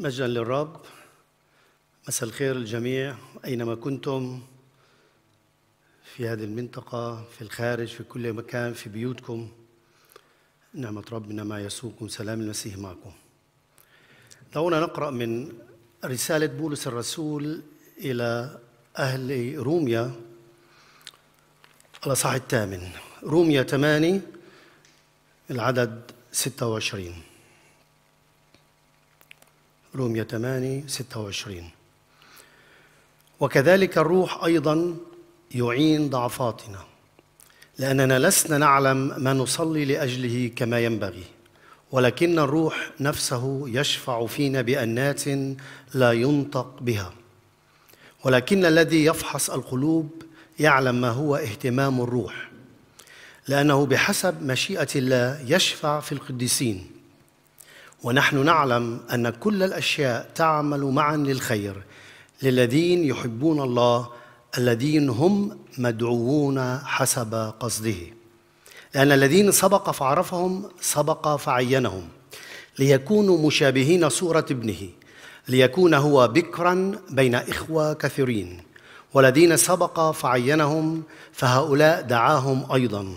مجدا للرب مساء الخير للجميع أينما كنتم في هذه المنطقة في الخارج في كل مكان في بيوتكم نعمة ربنا ما يسوقكم سلام المسيح معكم دعونا نقرأ من رسالة بولس الرسول إلى أهل روميا الأصحاح الثامن روميا 8 العدد 26 رومية 8 26 وكذلك الروح أيضا يعين ضعفاتنا لأننا لسنا نعلم ما نصلي لأجله كما ينبغي ولكن الروح نفسه يشفع فينا بأنات لا ينطق بها ولكن الذي يفحص القلوب يعلم ما هو اهتمام الروح لأنه بحسب مشيئة الله يشفع في القديسين ونحن نعلم ان كل الاشياء تعمل معا للخير للذين يحبون الله الذين هم مدعوون حسب قصده لان الذين سبق فعرفهم سبق فعينهم ليكونوا مشابهين صوره ابنه ليكون هو بكرا بين اخوه كثيرين والذين سبق فعينهم فهؤلاء دعاهم ايضا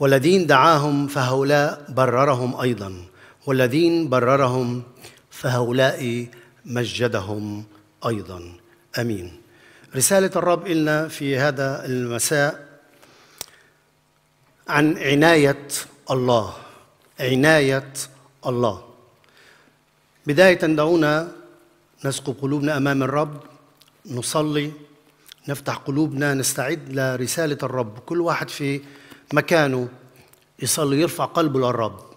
والذين دعاهم فهؤلاء بررهم ايضا والذين بررهم فهؤلاء مجدهم أيضا أمين رسالة الرب إلنا في هذا المساء عن عناية الله عناية الله بداية دعونا نسقب قلوبنا أمام الرب نصلي نفتح قلوبنا نستعد لرسالة الرب كل واحد في مكانه يصلي يرفع قلبه للرب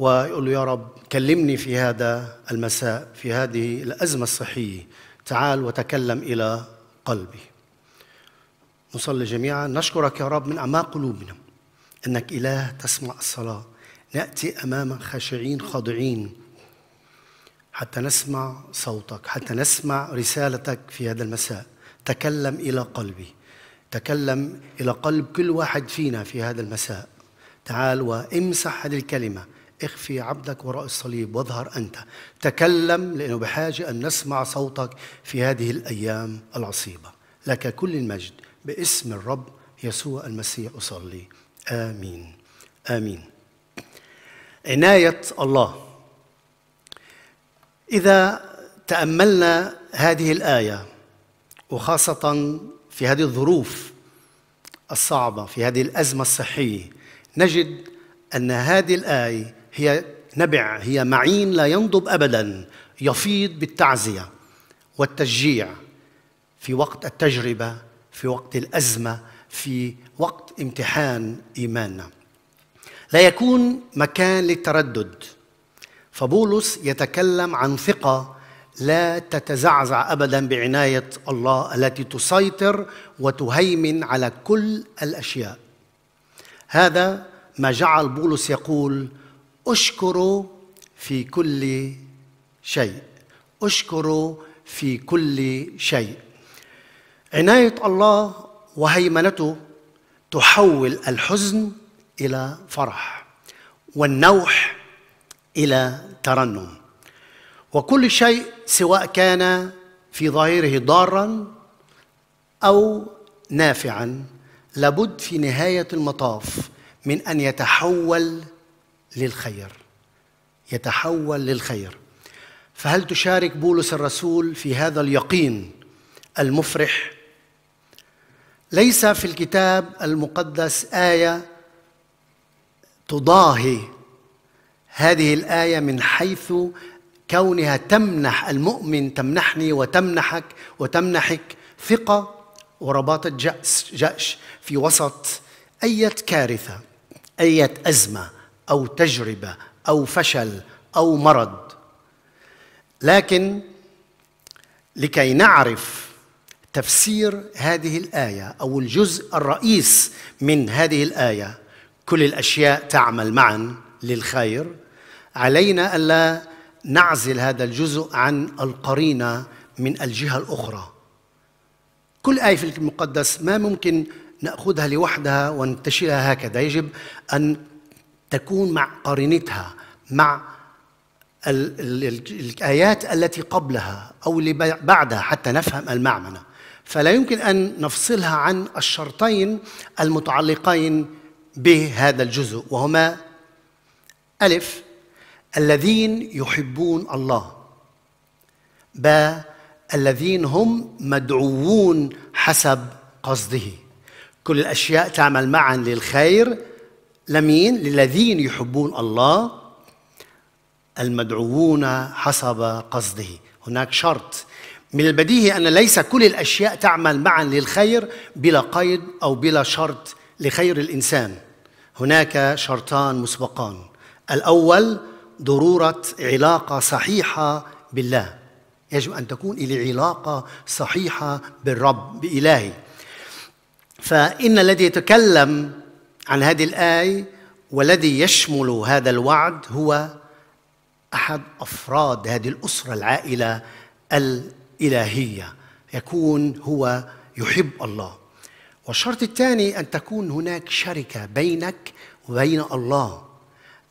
ويقول له يا رب كلمني في هذا المساء في هذه الأزمة الصحية تعال وتكلم إلى قلبي نصلي جميعا نشكرك يا رب من أعماق قلوبنا أنك إله تسمع الصلاة نأتي أمامك خاشعين خاضعين حتى نسمع صوتك حتى نسمع رسالتك في هذا المساء تكلم إلى قلبي تكلم إلى قلب كل واحد فينا في هذا المساء تعال وامسح هذه الكلمة اخفي عبدك وراء الصليب واظهر أنت تكلم لأنه بحاجة أن نسمع صوتك في هذه الأيام العصيبة لك كل المجد باسم الرب يسوع المسيح أصلي آمين آمين عناية الله إذا تأملنا هذه الآية وخاصة في هذه الظروف الصعبة في هذه الأزمة الصحية نجد أن هذه الآية هي نبع هي معين لا ينضب ابدا يفيض بالتعزيه والتشجيع في وقت التجربه في وقت الازمه في وقت امتحان ايماننا لا يكون مكان للتردد فبولس يتكلم عن ثقه لا تتزعزع ابدا بعنايه الله التي تسيطر وتهيمن على كل الاشياء هذا ما جعل بولس يقول اشكروا في كل شيء اشكروا في كل شيء عناية الله وهيمنته تحول الحزن إلى فرح والنوح إلى ترنم وكل شيء سواء كان في ظاهره ضارا أو نافعا لابد في نهاية المطاف من أن يتحول للخير يتحول للخير فهل تشارك بولس الرسول في هذا اليقين المفرح ليس في الكتاب المقدس ايه تضاهي هذه الايه من حيث كونها تمنح المؤمن تمنحني وتمنحك وتمنحك ثقه ورباطه جأش, جأش في وسط اية كارثه اية ازمه او تجربه او فشل او مرض لكن لكي نعرف تفسير هذه الايه او الجزء الرئيس من هذه الايه كل الاشياء تعمل معا للخير علينا الا نعزل هذا الجزء عن القرينه من الجهه الاخرى كل ايه في المقدس ما ممكن ناخذها لوحدها وننتشلها هكذا يجب ان تكون مع قرينتها مع ال ال الآيات التي قبلها أو اللي بعدها حتى نفهم المعنى فلا يمكن أن نفصلها عن الشرطين المتعلقين بهذا الجزء وهما ألف الذين يحبون الله ب الذين هم مدعوون حسب قصده كل الأشياء تعمل معا للخير لمين؟ للذين يحبون الله المدعوون حسب قصده هناك شرط من البديهي أن ليس كل الأشياء تعمل معا للخير بلا قيد أو بلا شرط لخير الإنسان هناك شرطان مسبقان الأول ضرورة علاقة صحيحة بالله يجب أن تكون إلي علاقة صحيحة بالرب بإلهي فإن الذي يتكلم عن هذه الآية والذي يشمل هذا الوعد هو أحد أفراد هذه الأسرة العائلة الإلهية يكون هو يحب الله والشرط الثاني أن تكون هناك شركة بينك وبين الله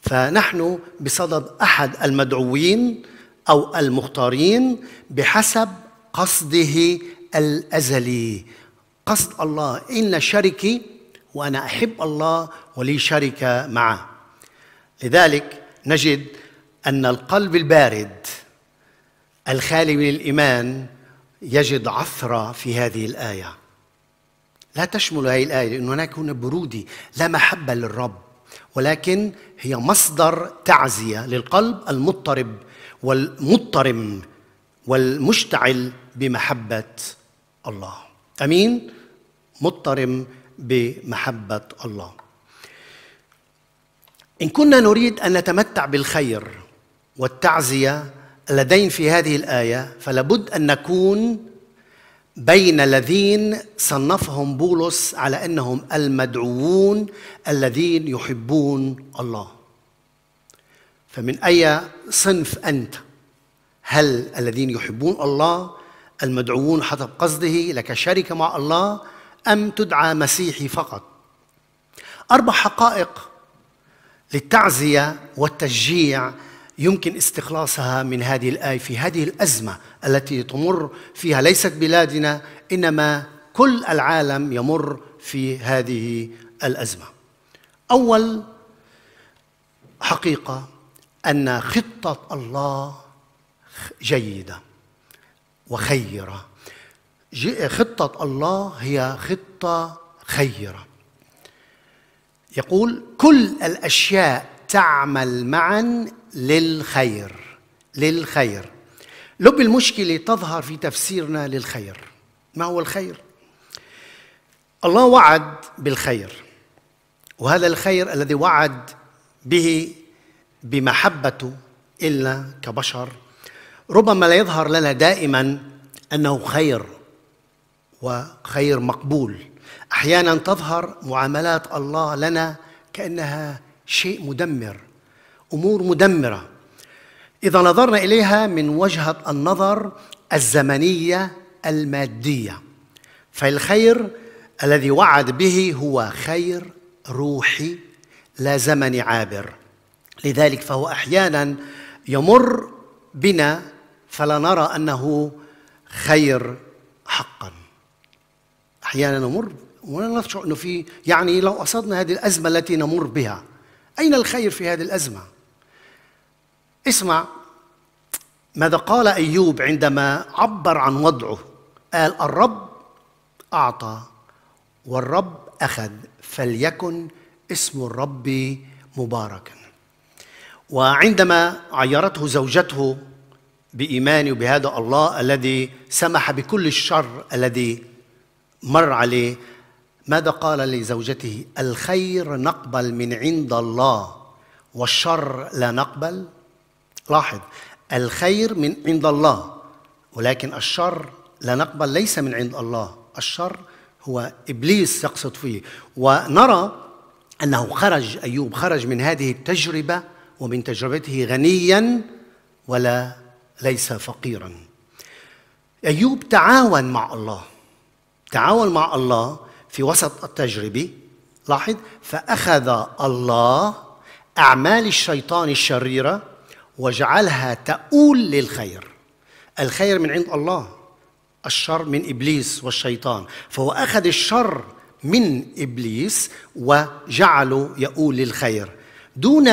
فنحن بصدد أحد المدعوين أو المختارين بحسب قصده الأزلي قصد الله إن شركي وأنا أحب الله ولي شركة معه لذلك نجد أن القلب البارد الخالي من الإيمان يجد عثرة في هذه الآية لا تشمل هذه الآية لأن هناك هنا بروده لا محبة للرب ولكن هي مصدر تعزية للقلب المضطرب والمضطرم والمشتعل بمحبة الله أمين مضطرم بمحبة الله. إن كنا نريد أن نتمتع بالخير والتعزية اللذين في هذه الآية فلابد أن نكون بين الذين صنفهم بولس على أنهم المدعوون الذين يحبون الله. فمن أي صنف أنت؟ هل الذين يحبون الله المدعوون حسب قصده لك شركة مع الله أم تدعى مسيحي فقط أربع حقائق للتعزية والتشجيع يمكن استخلاصها من هذه الآية في هذه الأزمة التي تمر فيها ليست بلادنا إنما كل العالم يمر في هذه الأزمة أول حقيقة أن خطة الله جيدة وخيره خطة الله هي خطة خيرة يقول كل الأشياء تعمل معا للخير للخير لب المشكلة تظهر في تفسيرنا للخير ما هو الخير؟ الله وعد بالخير وهذا الخير الذي وعد به بمحبته إلا كبشر ربما لا يظهر لنا دائما أنه خير وخير مقبول احيانا تظهر معاملات الله لنا كانها شيء مدمر امور مدمره اذا نظرنا اليها من وجهه النظر الزمنيه الماديه فالخير الذي وعد به هو خير روحي لا زمن عابر لذلك فهو احيانا يمر بنا فلا نرى انه خير حقا احيانا يعني نمر ولا نشعر انه في يعني لو قصدنا هذه الازمه التي نمر بها اين الخير في هذه الازمه اسمع ماذا قال ايوب عندما عبر عن وضعه قال الرب اعطى والرب اخذ فليكن اسم الرب مباركا وعندما عيرته زوجته بايمانه بهذا الله الذي سمح بكل الشر الذي مر عليه ماذا قال لزوجته الخير نقبل من عند الله والشر لا نقبل لاحظ الخير من عند الله ولكن الشر لا نقبل ليس من عند الله الشر هو ابليس يقصد فيه ونرى انه خرج ايوب خرج من هذه التجربه ومن تجربته غنيا ولا ليس فقيرا ايوب تعاون مع الله تعاون مع الله في وسط التجربة لاحظ فأخذ الله أعمال الشيطان الشريرة وجعلها تؤول للخير الخير من عند الله الشر من إبليس والشيطان فهو أخذ الشر من إبليس وجعله يؤول للخير دون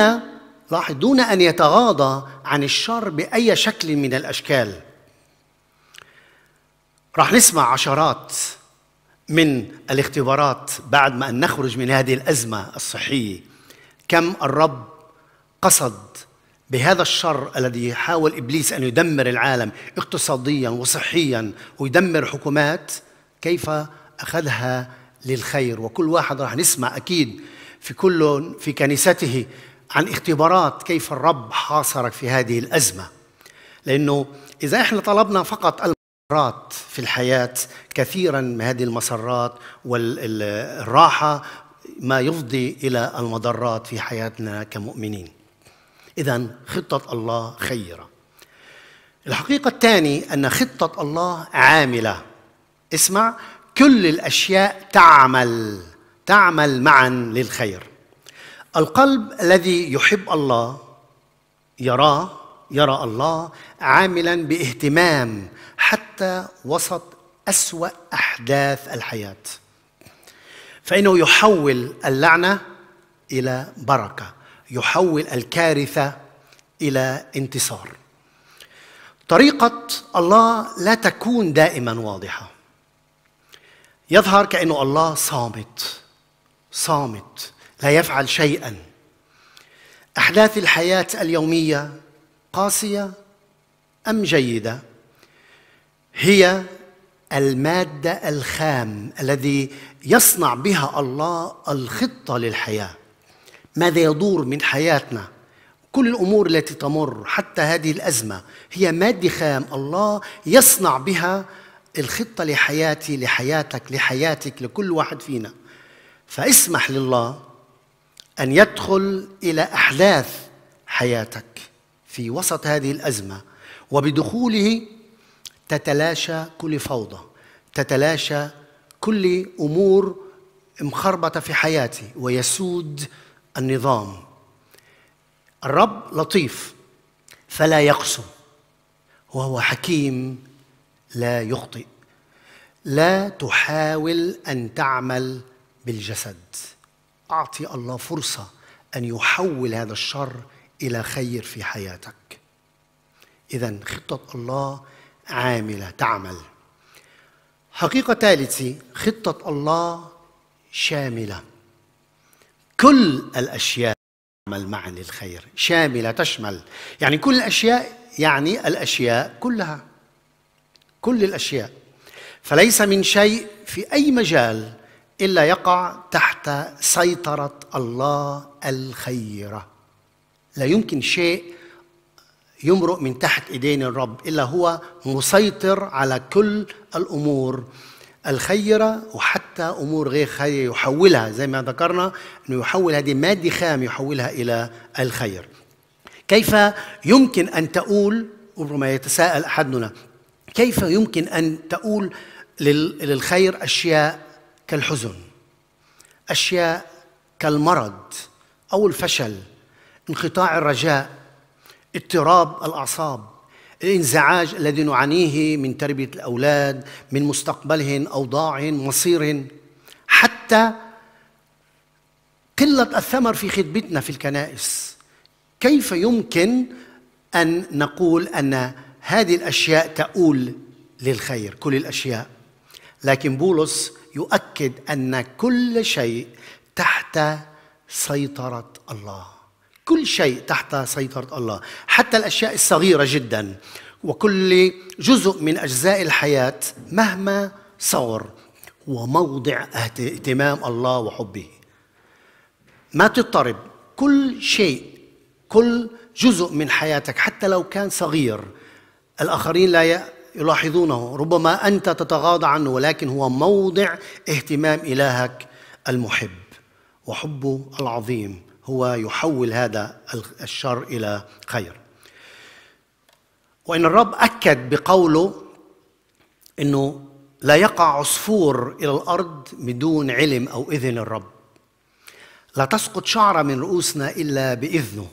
لاحظ دون أن يتغاضى عن الشر بأي شكل من الأشكال راح نسمع عشرات من الاختبارات بعد ما أن نخرج من هذه الأزمة الصحية كم الرب قصد بهذا الشر الذي يحاول إبليس أن يدمر العالم اقتصاديا وصحيا ويدمر حكومات كيف أخذها للخير وكل واحد راح نسمع أكيد في كل في كنيسته عن اختبارات كيف الرب حاصرك في هذه الأزمة لأنه إذا إحنا طلبنا فقط مسرات في الحياة كثيرا من هذه المسرات والراحة ما يفضي إلى المضرات في حياتنا كمؤمنين إذا خطة الله خيرة الحقيقة الثانية أن خطة الله عاملة اسمع كل الأشياء تعمل تعمل معا للخير القلب الذي يحب الله يراه يرى الله عاملا باهتمام حتى وسط أسوأ أحداث الحياة فإنه يحول اللعنة إلى بركة يحول الكارثة إلى انتصار طريقة الله لا تكون دائما واضحة يظهر كأنه الله صامت صامت لا يفعل شيئا أحداث الحياة اليومية قاسية أم جيدة هي الماده الخام الذي يصنع بها الله الخطه للحياه ماذا يدور من حياتنا كل الامور التي تمر حتى هذه الازمه هي ماده خام الله يصنع بها الخطه لحياتي لحياتك لحياتك لكل واحد فينا فاسمح لله ان يدخل الى احداث حياتك في وسط هذه الازمه وبدخوله تتلاشى كل فوضى تتلاشى كل امور مخربطه في حياتي ويسود النظام الرب لطيف فلا يقسو وهو حكيم لا يخطئ لا تحاول ان تعمل بالجسد اعطي الله فرصه ان يحول هذا الشر الى خير في حياتك اذا خطه الله عاملة تعمل حقيقة ثالثة خطة الله شاملة كل الأشياء تعمل معا للخير شاملة تشمل يعني كل الأشياء يعني الأشياء كلها كل الأشياء فليس من شيء في أي مجال إلا يقع تحت سيطرة الله الخيرة لا يمكن شيء يمرق من تحت ايدين الرب الا هو مسيطر على كل الامور الخيرة وحتى أمور غير خيرة يحولها زي ما ذكرنا أنه يحول هذه مادة خام يحولها إلى الخير كيف يمكن أن تقول ربما يتساءل أحدنا كيف يمكن أن تقول للخير أشياء كالحزن أشياء كالمرض أو الفشل انقطاع الرجاء اضطراب الأعصاب الانزعاج الذي نعانيه من تربية الأولاد من مستقبلهم أوضاعهم مصيرهم حتى قلة الثمر في خدمتنا في الكنائس كيف يمكن أن نقول أن هذه الأشياء تؤول للخير كل الأشياء لكن بولس يؤكد أن كل شيء تحت سيطرة الله كل شيء تحت سيطرة الله حتى الأشياء الصغيرة جدا وكل جزء من أجزاء الحياة مهما صغر وموضع اهتمام الله وحبه ما تضطرب كل شيء كل جزء من حياتك حتى لو كان صغير الآخرين لا يلاحظونه ربما أنت تتغاضى عنه ولكن هو موضع اهتمام إلهك المحب وحبه العظيم هو يحول هذا الشر الى خير وان الرب اكد بقوله انه لا يقع عصفور الى الارض بدون علم او اذن الرب لا تسقط شعره من رؤوسنا الا باذنه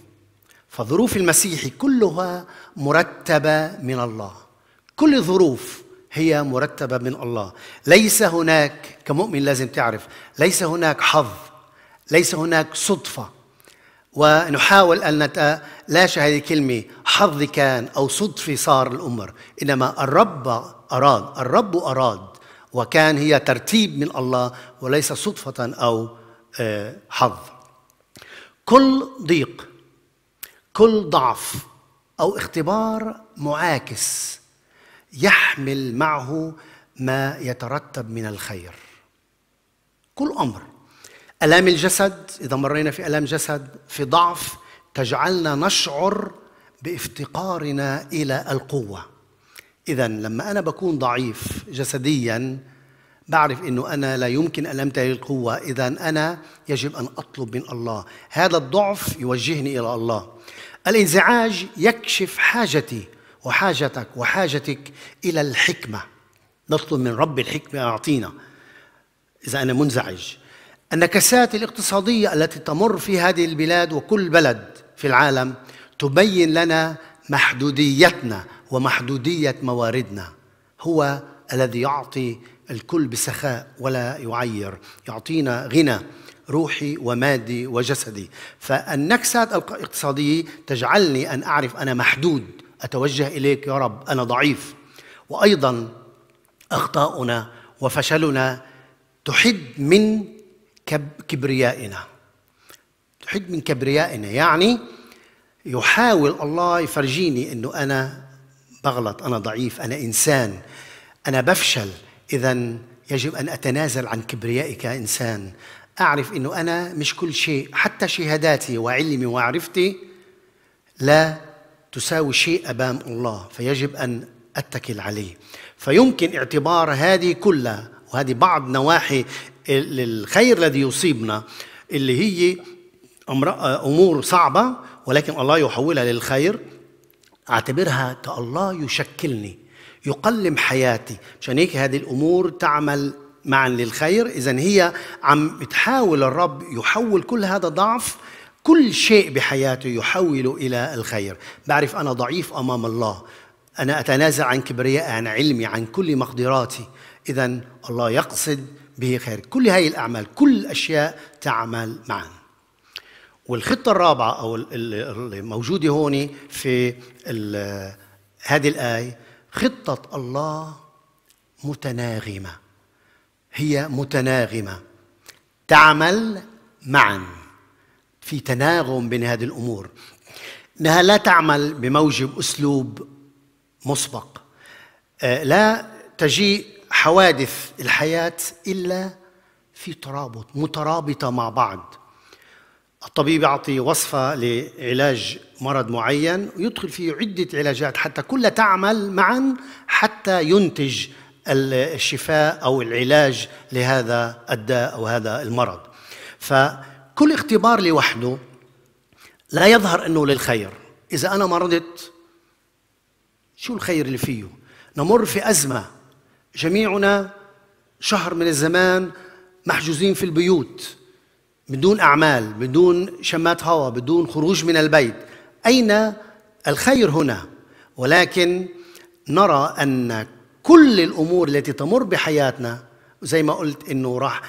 فظروف المسيح كلها مرتبه من الله كل الظروف هي مرتبه من الله ليس هناك كمؤمن لازم تعرف ليس هناك حظ ليس هناك صدفه ونحاول أن نتلاشى هذه الكلمة حظ كان أو صدفة صار الأمر إنما الرب أراد الرب أراد وكان هي ترتيب من الله وليس صدفة أو آه، حظ كل ضيق كل ضعف أو اختبار معاكس يحمل معه ما يترتب من الخير كل أمر الام الجسد اذا مرينا في الام جسد في ضعف تجعلنا نشعر بافتقارنا الى القوه اذا لما انا بكون ضعيف جسديا بعرف انه انا لا يمكن ان امتلك القوه اذا انا يجب ان اطلب من الله هذا الضعف يوجهني الى الله الانزعاج يكشف حاجتي وحاجتك وحاجتك الى الحكمه نطلب من رب الحكمه يعطينا اذا انا منزعج النكسات الاقتصادية التي تمر في هذه البلاد وكل بلد في العالم تبين لنا محدوديتنا ومحدودية مواردنا هو الذي يعطي الكل بسخاء ولا يعير يعطينا غنى روحي ومادي وجسدي فالنكسات الاقتصادية تجعلني أن أعرف أنا محدود أتوجه إليك يا رب أنا ضعيف وأيضا أخطاؤنا وفشلنا تحد من كبريائنا تحد من كبريائنا يعني يحاول الله يفرجيني انه انا بغلط انا ضعيف انا انسان انا بفشل اذا يجب ان اتنازل عن كبريائي كانسان اعرف انه انا مش كل شيء حتى شهاداتي وعلمي ومعرفتي لا تساوي شيء امام الله فيجب ان اتكل عليه فيمكن اعتبار هذه كلها وهذه بعض نواحي الخير الذي يصيبنا اللي هي امور صعبه ولكن الله يحولها للخير اعتبرها كالله يشكلني يقلم حياتي مشان هيك هذه الامور تعمل معا للخير اذا هي عم تحاول الرب يحول كل هذا ضعف كل شيء بحياته يحوله الى الخير بعرف انا ضعيف امام الله انا اتنازل عن كبرياء عن علمي عن كل مقدراتي اذا الله يقصد به خير كل هذه الأعمال كل الأشياء تعمل معا والخطة الرابعة أو الموجودة هون في هذه الآية خطة الله متناغمة هي متناغمة تعمل معا في تناغم بين هذه الأمور إنها لا تعمل بموجب أسلوب مسبق آه، لا تجيء حوادث الحياة إلا في ترابط مترابطة مع بعض الطبيب يعطي وصفة لعلاج مرض معين ويدخل فيه عدة علاجات حتى كلها تعمل معا حتى ينتج الشفاء أو العلاج لهذا الداء أو هذا المرض فكل اختبار لوحده لا يظهر أنه للخير إذا أنا مرضت شو الخير اللي فيه نمر في أزمة جميعنا شهر من الزمان محجوزين في البيوت بدون أعمال بدون شمات هواء بدون خروج من البيت أين الخير هنا ولكن نرى أن كل الأمور التي تمر بحياتنا زي ما قلت أنه راح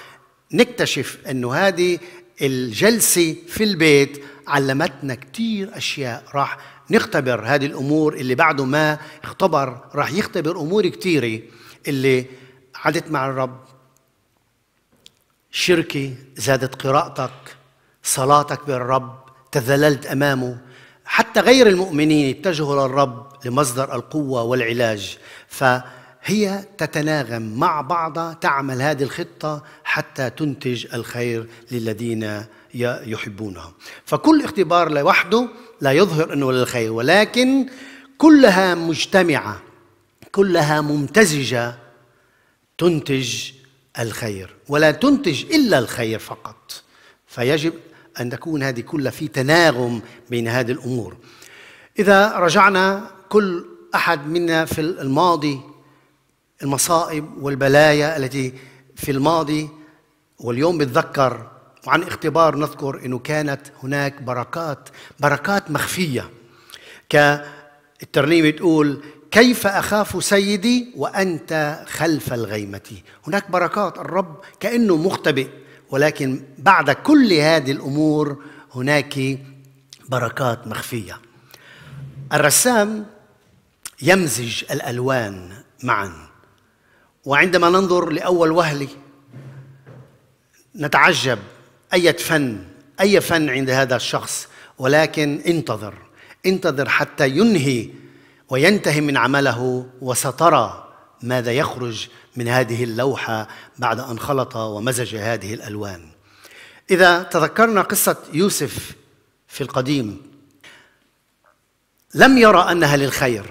نكتشف أنه هذه الجلسة في البيت علمتنا كثير أشياء راح نختبر هذه الأمور اللي بعده ما اختبر راح يختبر أمور كثيره اللي قعدت مع الرب شركة زادت قراءتك صلاتك بالرب تذللت أمامه حتى غير المؤمنين اتجهوا للرب لمصدر القوة والعلاج فهي تتناغم مع بعضها تعمل هذه الخطة حتى تنتج الخير للذين يحبونها فكل اختبار لوحده لا يظهر أنه للخير ولكن كلها مجتمعة كلها ممتزجه تنتج الخير ولا تنتج الا الخير فقط فيجب ان تكون هذه كلها في تناغم بين هذه الامور اذا رجعنا كل احد منا في الماضي المصائب والبلايا التي في الماضي واليوم بتذكر وعن اختبار نذكر انه كانت هناك بركات بركات مخفيه كالترنيمه تقول كيف اخاف سيدي وانت خلف الغيمه هناك بركات الرب كانه مختبئ ولكن بعد كل هذه الامور هناك بركات مخفيه الرسام يمزج الالوان معا وعندما ننظر لاول وهله نتعجب اي فن اي فن عند هذا الشخص ولكن انتظر انتظر حتى ينهي وينتهي من عمله وسترى ماذا يخرج من هذه اللوحه بعد ان خلط ومزج هذه الالوان اذا تذكرنا قصه يوسف في القديم لم يرى انها للخير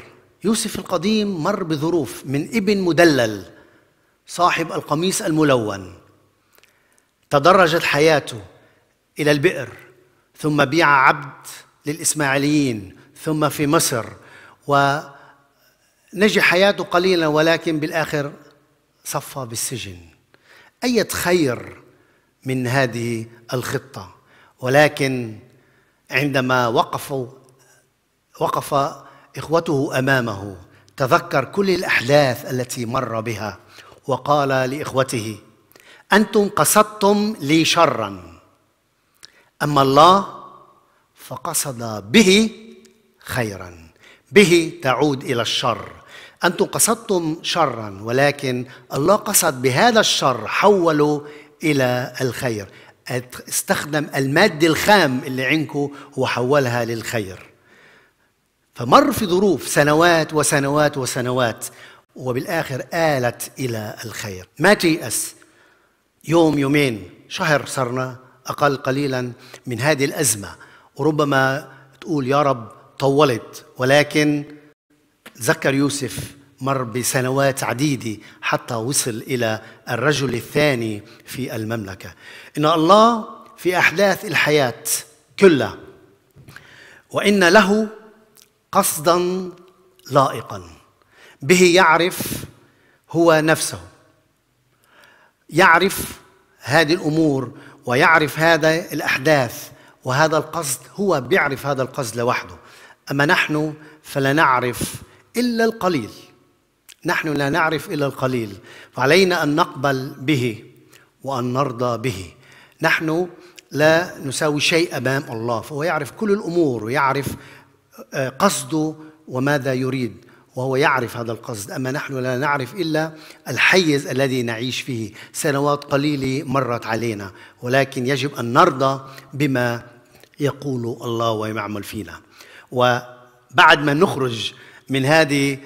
يوسف القديم مر بظروف من ابن مدلل صاحب القميص الملون تدرجت حياته الى البئر ثم بيع عبد للاسماعيليين ثم في مصر ونجي حياته قليلا ولكن بالآخر صفى بالسجن أية خير من هذه الخطة ولكن عندما وقفوا وقف إخوته أمامه تذكر كل الأحداث التي مر بها وقال لإخوته أنتم قصدتم لي شرا أما الله فقصد به خيرا به تعود الى الشر انتم قصدتم شرا ولكن الله قصد بهذا الشر حوله الى الخير استخدم المادة الخام اللي عندكم وحولها للخير فمر في ظروف سنوات وسنوات وسنوات وبالآخر آلت إلى الخير ما تيأس يوم يومين شهر صرنا أقل قليلا من هذه الأزمة وربما تقول يا رب طولت ولكن ذكر يوسف مر بسنوات عديده حتى وصل الى الرجل الثاني في المملكه ان الله في احداث الحياه كلها وان له قصدا لائقا به يعرف هو نفسه يعرف هذه الامور ويعرف هذا الاحداث وهذا القصد هو بيعرف هذا القصد لوحده أما نحن فلا نعرف إلا القليل نحن لا نعرف إلا القليل فعلينا أن نقبل به وأن نرضى به نحن لا نساوي شيء أمام الله فهو يعرف كل الأمور ويعرف آه، قصده وماذا يريد وهو يعرف هذا القصد أما نحن لا نعرف إلا الحيز الذي نعيش فيه سنوات قليلة مرت علينا ولكن يجب أن نرضى بما يقول الله ويعمل فينا وبعد ما نخرج من هذه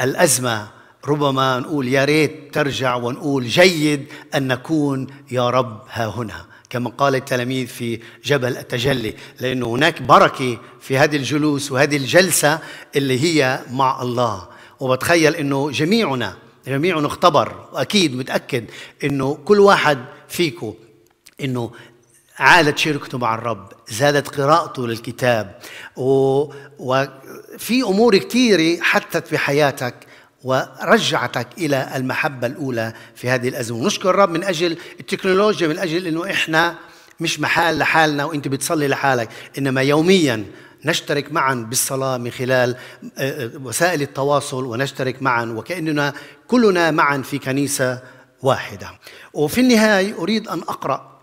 الازمه ربما نقول يا ريت ترجع ونقول جيد ان نكون يا رب ها هنا كما قال التلاميذ في جبل التجلي لأن هناك بركة في هذه الجلوس وهذه الجلسة اللي هي مع الله وبتخيل أنه جميعنا جميعنا اختبر وأكيد متأكد أنه كل واحد فيكم أنه عالت شركته مع الرب زادت قراءته للكتاب و... وفي أمور كثيرة حتت في حياتك ورجعتك إلى المحبة الأولى في هذه الأزمة نشكر الرب من أجل التكنولوجيا من أجل أنه إحنا مش محال لحالنا وانت بتصلي لحالك انما يوميا نشترك معا بالصلاة من خلال آه، آه، وسائل التواصل ونشترك معا وكأننا كلنا معا في كنيسة واحدة وفي النهاية أريد أن أقرأ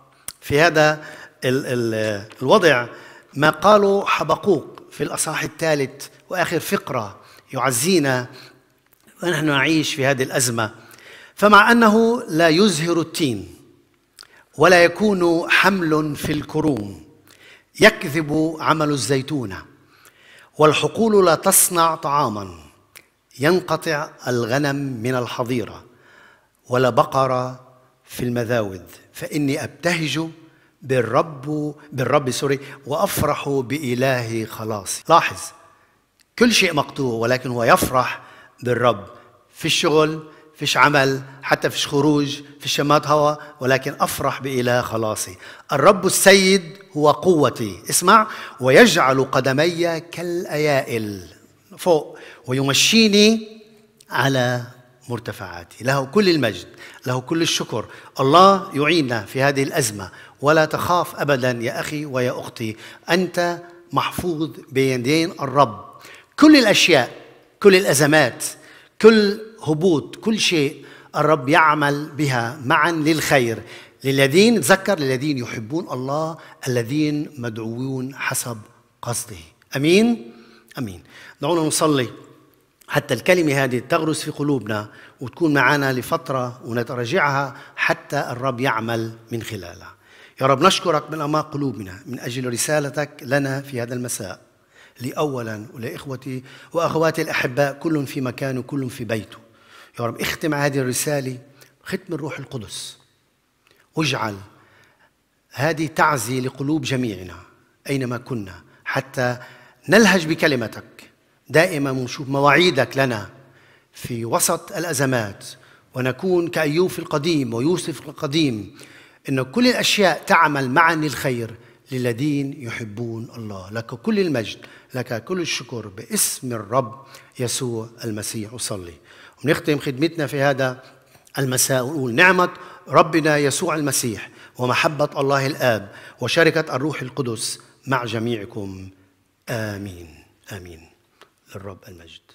في هذا الـ الـ الوضع ما قاله حبقوق في الأصحاح الثالث وآخر فقرة يعزينا ونحن نعيش في هذه الأزمة فمع أنه لا يزهر التين ولا يكون حمل في الكروم يكذب عمل الزيتونة والحقول لا تصنع طعاما ينقطع الغنم من الحظيرة ولا بقرة في المذاود فإني أبتهج بالرب بالرب سوري وأفرح بإله خلاصي لاحظ كل شيء مقطوع ولكن هو يفرح بالرب في الشغل فيش عمل حتى فيش خروج في شمات هوا ولكن أفرح بإله خلاصي الرب السيد هو قوتي اسمع ويجعل قدمي كالأيائل فوق ويمشيني على مرتفعاتي له كل المجد له كل الشكر الله يعيننا في هذه الأزمة ولا تخاف أبدا يا أخي ويا أختي أنت محفوظ بيدين الرب كل الأشياء كل الأزمات كل هبوط كل شيء الرب يعمل بها معا للخير للذين تذكر للذين يحبون الله الذين مدعوون حسب قصده امين امين دعونا نصلي حتى الكلمة هذه تغرس في قلوبنا وتكون معنا لفترة ونتراجعها حتى الرب يعمل من خلالها يا رب نشكرك من أعماق قلوبنا من أجل رسالتك لنا في هذا المساء لأولا ولإخوتي وأخواتي الأحباء كل في مكانه كل في بيته يا رب اختم هذه الرسالة ختم الروح القدس واجعل هذه تعزي لقلوب جميعنا أينما كنا حتى نلهج بكلمتك دائما نشوف مواعيدك لنا في وسط الأزمات ونكون كأيوب في القديم ويوسف في القديم إن كل الأشياء تعمل معا للخير للذين يحبون الله لك كل المجد لك كل الشكر باسم الرب يسوع المسيح أصلي ونختم خدمتنا في هذا المساء ونقول نعمة ربنا يسوع المسيح ومحبة الله الآب وشركة الروح القدس مع جميعكم آمين آمين الرب المجد